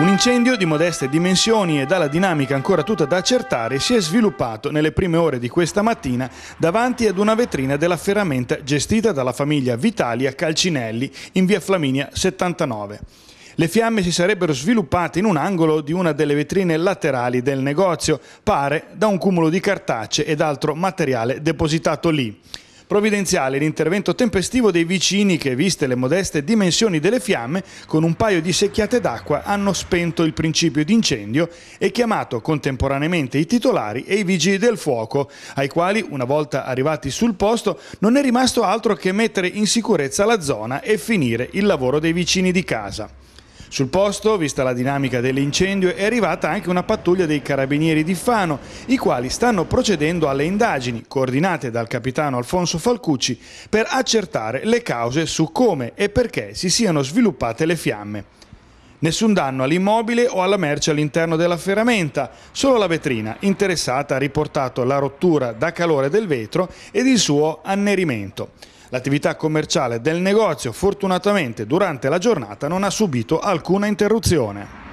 Un incendio di modeste dimensioni e dalla dinamica ancora tutta da accertare si è sviluppato nelle prime ore di questa mattina davanti ad una vetrina della ferramenta gestita dalla famiglia Vitalia Calcinelli in via Flaminia 79. Le fiamme si sarebbero sviluppate in un angolo di una delle vetrine laterali del negozio, pare da un cumulo di cartacce ed altro materiale depositato lì. Provvidenziale l'intervento tempestivo dei vicini che, viste le modeste dimensioni delle fiamme, con un paio di secchiate d'acqua hanno spento il principio d'incendio e chiamato contemporaneamente i titolari e i vigili del fuoco, ai quali, una volta arrivati sul posto, non è rimasto altro che mettere in sicurezza la zona e finire il lavoro dei vicini di casa. Sul posto, vista la dinamica dell'incendio, è arrivata anche una pattuglia dei carabinieri di Fano, i quali stanno procedendo alle indagini, coordinate dal capitano Alfonso Falcucci, per accertare le cause su come e perché si siano sviluppate le fiamme. Nessun danno all'immobile o alla merce all'interno della ferramenta, solo la vetrina interessata ha riportato la rottura da calore del vetro ed il suo annerimento. L'attività commerciale del negozio fortunatamente durante la giornata non ha subito alcuna interruzione.